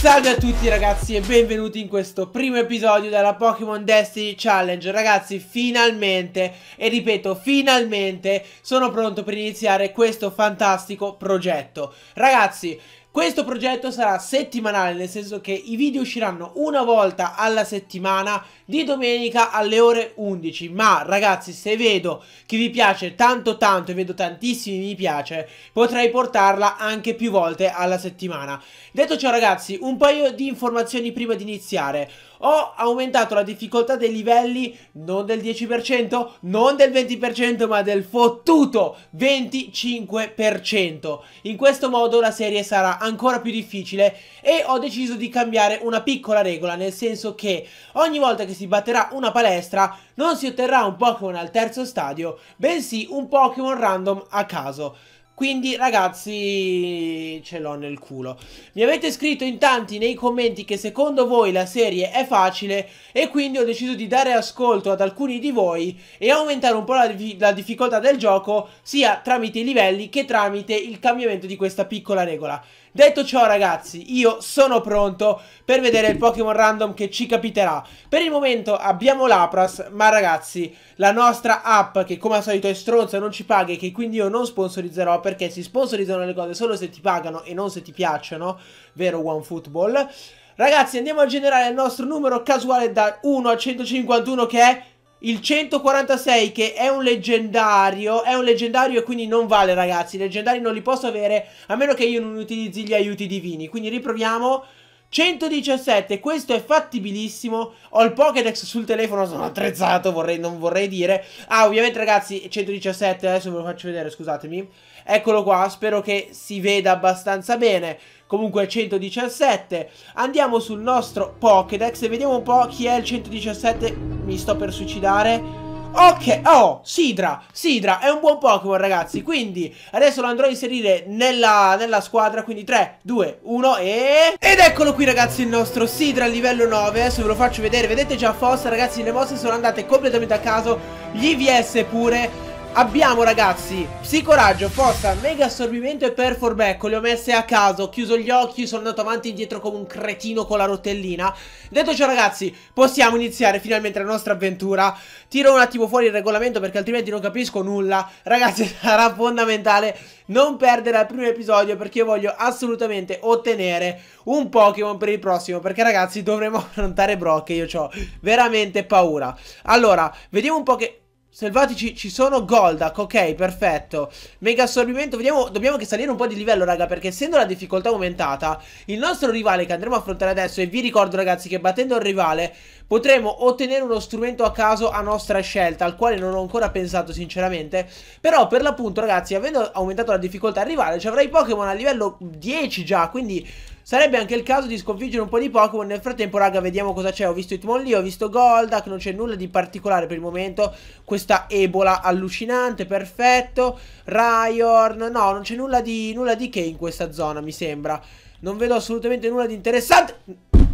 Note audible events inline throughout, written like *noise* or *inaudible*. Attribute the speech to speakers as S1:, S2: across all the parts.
S1: Salve a tutti ragazzi e benvenuti in questo primo episodio della Pokémon Destiny Challenge Ragazzi finalmente, e ripeto finalmente, sono pronto per iniziare questo fantastico progetto Ragazzi questo progetto sarà settimanale, nel senso che i video usciranno una volta alla settimana di domenica alle ore 11. Ma ragazzi, se vedo che vi piace tanto tanto e vedo tantissimi mi piace, potrei portarla anche più volte alla settimana. Detto ciò ragazzi, un paio di informazioni prima di iniziare ho aumentato la difficoltà dei livelli non del 10%, non del 20%, ma del fottuto 25%. In questo modo la serie sarà ancora più difficile e ho deciso di cambiare una piccola regola, nel senso che ogni volta che si batterà una palestra non si otterrà un Pokémon al terzo stadio, bensì un Pokémon random a caso. Quindi ragazzi ce l'ho nel culo. Mi avete scritto in tanti nei commenti che secondo voi la serie è facile e quindi ho deciso di dare ascolto ad alcuni di voi e aumentare un po' la, la difficoltà del gioco sia tramite i livelli che tramite il cambiamento di questa piccola regola. Detto ciò ragazzi, io sono pronto per vedere il Pokémon random che ci capiterà. Per il momento abbiamo l'Apras, ma ragazzi, la nostra app che come al solito è stronza, non ci paga e che quindi io non sponsorizzerò perché si sponsorizzano le cose solo se ti pagano e non se ti piacciono, vero OneFootball. Ragazzi, andiamo a generare il nostro numero casuale da 1 a 151 che è il 146 che è un leggendario, è un leggendario e quindi non vale ragazzi, i leggendari non li posso avere a meno che io non utilizzi gli aiuti divini, quindi riproviamo 117, questo è fattibilissimo, ho il Pokédex sul telefono, sono attrezzato, vorrei, non vorrei dire Ah, ovviamente ragazzi, 117, adesso ve lo faccio vedere, scusatemi Eccolo qua, spero che si veda abbastanza bene Comunque 117 Andiamo sul nostro Pokédex e vediamo un po' chi è il 117 mi sto per suicidare. Ok, oh, Sidra, Sidra è un buon Pokémon ragazzi, quindi adesso lo andrò a inserire nella, nella, squadra, quindi 3, 2, 1 e... Ed eccolo qui ragazzi il nostro Sidra livello 9, adesso ve lo faccio vedere, vedete già Fossa ragazzi le mosse sono andate completamente a caso, gli VS pure Abbiamo ragazzi Psicoraggio, forza, mega assorbimento e performecco Le ho messe a caso, ho chiuso gli occhi Sono andato avanti e indietro come un cretino con la rotellina Detto ciò ragazzi Possiamo iniziare finalmente la nostra avventura Tiro un attimo fuori il regolamento Perché altrimenti non capisco nulla Ragazzi *laughs* sarà fondamentale non perdere al primo episodio perché io voglio assolutamente ottenere un Pokémon per il prossimo perché ragazzi dovremo *laughs* affrontare Brock e io ho veramente paura. Allora, vediamo un po' che... Selvatici ci sono Goldak, ok, perfetto Mega assorbimento, vediamo, dobbiamo che salire un po' di livello raga Perché essendo la difficoltà aumentata Il nostro rivale che andremo a affrontare adesso E vi ricordo ragazzi che battendo il rivale potremo ottenere uno strumento a caso a nostra scelta, al quale non ho ancora pensato sinceramente, però per l'appunto ragazzi, avendo aumentato la difficoltà rivale, ci avrei Pokémon a livello 10 già, quindi... Sarebbe anche il caso di sconfiggere un po' di Pokémon Nel frattempo raga vediamo cosa c'è Ho visto Hitmon lì, ho visto Goldak Non c'è nulla di particolare per il momento Questa Ebola allucinante, perfetto Raiorn No, non c'è nulla di, nulla di che in questa zona mi sembra Non vedo assolutamente nulla di interessante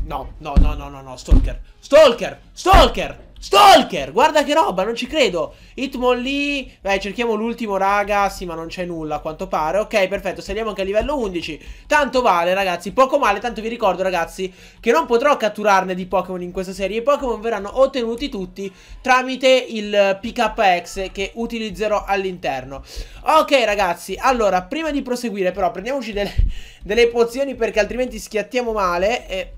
S1: No, no, no, no, no, no, Stalker. Stalker, Stalker, Stalker. Guarda che roba, non ci credo. Hitmon lì. Beh, cerchiamo l'ultimo, raga. Sì, ma non c'è nulla, a quanto pare. Ok, perfetto, saliamo anche a livello 11. Tanto vale, ragazzi, poco male. Tanto vi ricordo, ragazzi, che non potrò catturarne di Pokémon in questa serie. I Pokémon verranno ottenuti tutti tramite il PKX che utilizzerò all'interno. Ok, ragazzi, allora, prima di proseguire, però, prendiamoci delle, delle pozioni perché altrimenti schiattiamo male e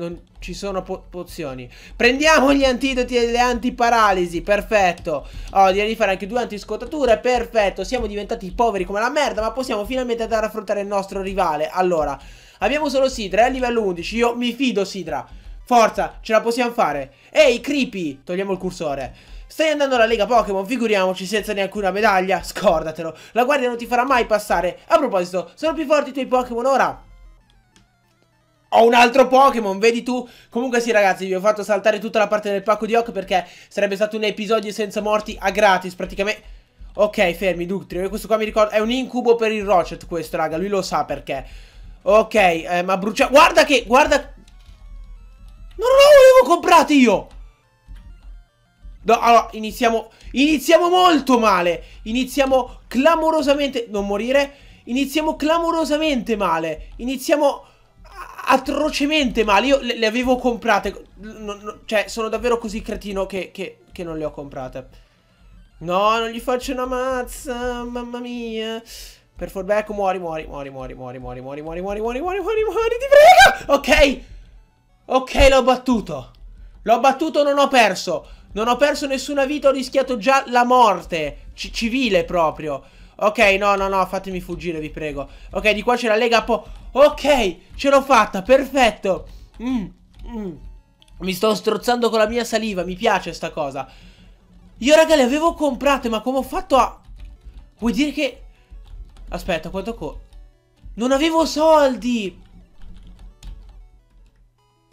S1: non ci sono po pozioni. Prendiamo gli antidoti e le antiparalisi, perfetto. Oh, direi di fare anche due antiscottature, perfetto. Siamo diventati poveri come la merda, ma possiamo finalmente andare a affrontare il nostro rivale. Allora, abbiamo solo Sidra, è eh, a livello 11. Io mi fido, Sidra. Forza, ce la possiamo fare. Ehi, creepy! Togliamo il cursore. Stai andando alla Lega Pokémon, figuriamoci senza neanche una medaglia. Scordatelo, la guardia non ti farà mai passare. A proposito, sono più forti i tuoi Pokémon ora? Ho un altro Pokémon, vedi tu? Comunque sì ragazzi, vi ho fatto saltare tutta la parte del pacco di Oak perché sarebbe stato un episodio senza morti a gratis praticamente... Ok, fermi, Ductrio, questo qua mi ricordo... È un incubo per il Rocket questo, raga, lui lo sa perché. Ok, eh, ma brucia... Guarda che... Guarda... Non lo avevo comprato io! No, allora, iniziamo... Iniziamo molto male! Iniziamo clamorosamente... Non morire... Iniziamo clamorosamente male! Iniziamo atrocemente male. Io le, le avevo comprate. No, no, cioè, sono davvero così cretino che, che, che, non le ho comprate. No, non gli faccio una mazza. Mamma mia. Per forback, muori, muori, muori, muori, muori, muori, muori, muori, muori, muori, muori, muori, muori, ti prego. Ok. Ok, l'ho battuto. L'ho battuto, non ho perso. Non ho perso nessuna vita, ho rischiato già la morte. civile proprio. Ok, no, no, no, fatemi fuggire, vi prego. Ok, di qua c'è la lega po... Ok, ce l'ho fatta, perfetto. Mm, mm. Mi sto strozzando con la mia saliva, mi piace sta cosa. Io, raga, le avevo comprate, ma come ho fatto a... Vuoi dire che... Aspetta, quanto co... Non avevo soldi!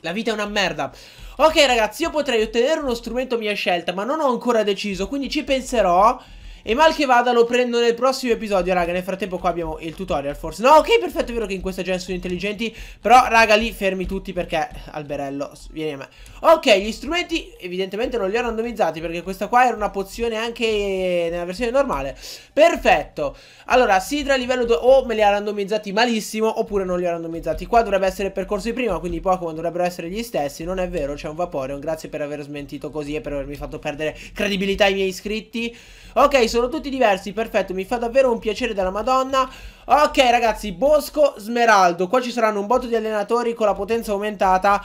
S1: La vita è una merda. Ok ragazzi, io potrei ottenere uno strumento mia scelta, ma non ho ancora deciso, quindi ci penserò e mal che vada lo prendo nel prossimo episodio, raga. Nel frattempo qua abbiamo il tutorial, forse. No, ok, perfetto, è vero che in questa gen sono intelligenti. Però, raga, lì fermi tutti perché, alberello, vieni a me. Ok, gli strumenti evidentemente non li ho randomizzati perché questa qua era una pozione anche nella versione normale. Perfetto. Allora, Sidra livello 2 o me li ha randomizzati malissimo oppure non li ha randomizzati. Qua dovrebbe essere il percorso di prima, quindi i Pokémon dovrebbero essere gli stessi. Non è vero, c'è un Vaporeon. Grazie per aver smentito così e per avermi fatto perdere credibilità ai miei iscritti. Ok, sono sono tutti diversi, perfetto, mi fa davvero un piacere della madonna Ok ragazzi, Bosco Smeraldo, qua ci saranno un botto di allenatori con la potenza aumentata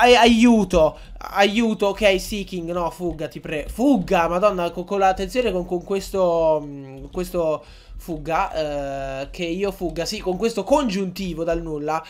S1: ai Aiuto, aiuto, ok, Seeking, no, fugga, ti prego Fugga, madonna, con, con l'attenzione con, con questo, mm, questo fugga eh, Che io fugga, sì, con questo congiuntivo dal nulla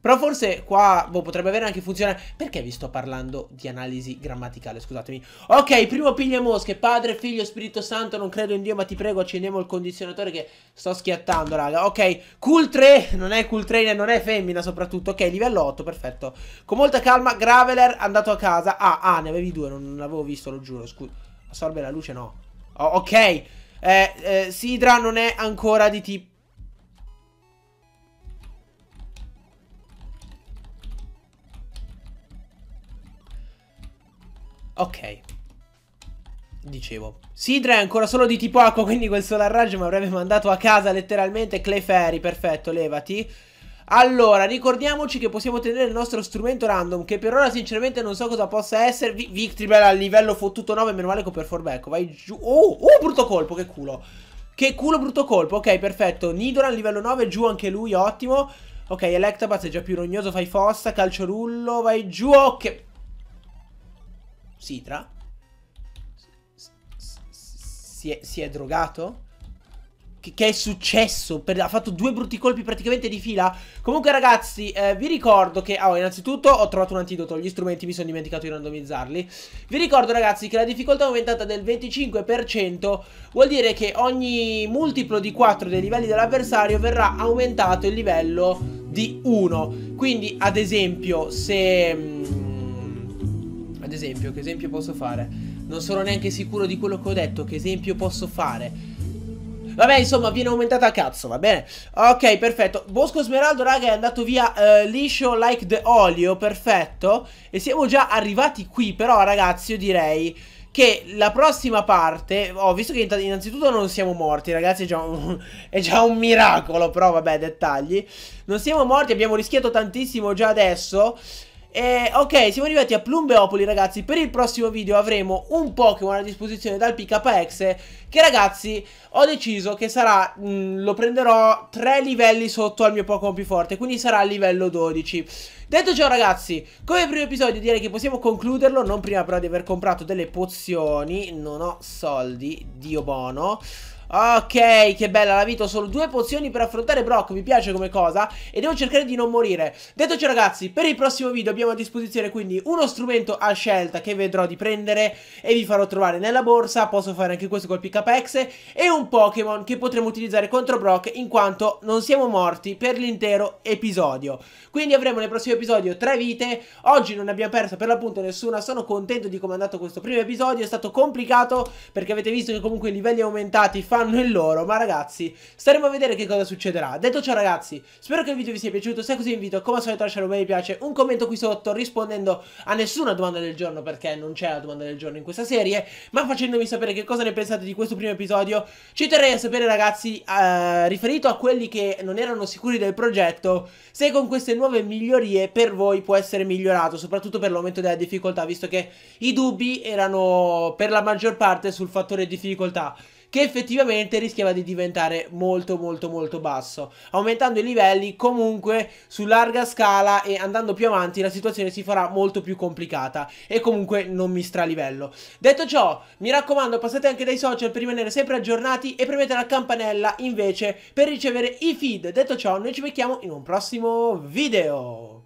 S1: però forse qua boh, potrebbe avere anche funzione. Perché vi sto parlando di analisi grammaticale? Scusatemi. Ok, primo piglia mosche. Padre, figlio, Spirito Santo. Non credo in Dio, ma ti prego, accendiamo il condizionatore che sto schiattando, raga. Ok, cool 3. Non è cool trainer, non è femmina soprattutto. Ok, livello 8, perfetto. Con molta calma, Graveler andato a casa. Ah, ah, ne avevi due, non, non avevo visto, lo giuro. Scusa. Assorbe la luce, no. Oh, ok. Eh, eh, Sidra non è ancora di tipo Ok. Dicevo. Sidra è ancora solo di tipo acqua, *laughs* quindi quel Solar Rage mi avrebbe mandato a casa letteralmente Clefairy, perfetto, levati. Allora, ricordiamoci che possiamo tenere il nostro strumento random, che per ora sinceramente non so cosa possa essere. Vi Victribel al livello fottuto 9, meno male che ho per forbecco, vai giù. Oh, oh, brutto colpo, che culo. Che culo brutto colpo, ok, perfetto. Nidoran livello 9, giù anche lui, ottimo. Ok, Electabuzz è già più rognoso, fai fossa, calciorullo, vai giù, ok. Sitra si è, si è drogato? Che, che, è successo? Per, ha fatto due brutti colpi praticamente di fila. Comunque, ragazzi, eh, vi ricordo che. Oh, innanzitutto ho trovato un antidoto. Gli strumenti mi sono dimenticato di randomizzarli. Vi ricordo, ragazzi, che la difficoltà è aumentata del 25% vuol dire che ogni multiplo di 4 dei livelli dell'avversario verrà aumentato il livello di 1. Quindi, ad esempio, se. Mm, esempio, che esempio posso fare? Non sono neanche sicuro di quello che ho detto, che esempio posso fare? Vabbè, insomma, viene aumentata a cazzo, va bene? Ok, perfetto. Bosco Smeraldo, raga, è andato via eh, liscio like the olio, perfetto. E siamo già arrivati qui, però, ragazzi, io direi che la prossima parte, ho oh, visto che innanzitutto non siamo morti ragazzi, è già, un, *laughs* è già, un, miracolo, però vabbè dettagli, non siamo morti, abbiamo rischiato tantissimo già adesso, eh, ok, siamo arrivati a Plumbeopoli ragazzi Per il prossimo video avremo un Pokémon a disposizione dal PKX Che ragazzi, ho deciso che sarà, mh, mm, lo prenderò tre livelli sotto al mio Pokémon più forte Quindi sarà a livello 12 Detto ciò ragazzi, come primo episodio direi che possiamo concluderlo Non prima però di aver comprato delle pozioni Non ho soldi, dio bono Ok, che bella la vita, ho solo due pozioni per affrontare Brock, mi piace come cosa E devo cercare di non morire Detto ciò ragazzi, per il prossimo video abbiamo a disposizione quindi uno strumento a scelta che vedrò di prendere E vi farò trovare nella borsa, posso fare anche questo col PKPX E un Pokémon che potremo utilizzare contro Brock in quanto non siamo morti per l'intero episodio Quindi avremo nel prossimo episodio tre vite Oggi non ne abbiamo persa per l'appunto nessuna, sono contento di come è andato questo primo episodio È stato complicato perché avete visto che comunque i livelli aumentati fanno fanno il loro, ma ragazzi, staremo a vedere che cosa succederà. Detto ciò ragazzi, spero che il video vi sia piaciuto, se è così vi invito come al solito a lasciare un bel mi piace, un commento qui sotto rispondendo a nessuna domanda del giorno perché non c'è la domanda del giorno in questa serie, ma facendomi sapere che cosa ne pensate di questo primo episodio. Ci terrei a sapere ragazzi, eh, riferito a quelli che non erano sicuri del progetto, se con queste nuove migliorie per voi può essere migliorato, soprattutto per l'aumento della difficoltà, visto che i dubbi erano per la maggior parte sul fattore difficoltà che effettivamente rischiava di diventare molto molto molto basso. Aumentando i livelli comunque su larga scala e andando più avanti la situazione si farà molto più complicata e comunque non mi stralivello. Detto ciò, mi raccomando passate anche dai social per rimanere sempre aggiornati e premete la campanella invece per ricevere i feed. Detto ciò, noi ci becchiamo in un prossimo video.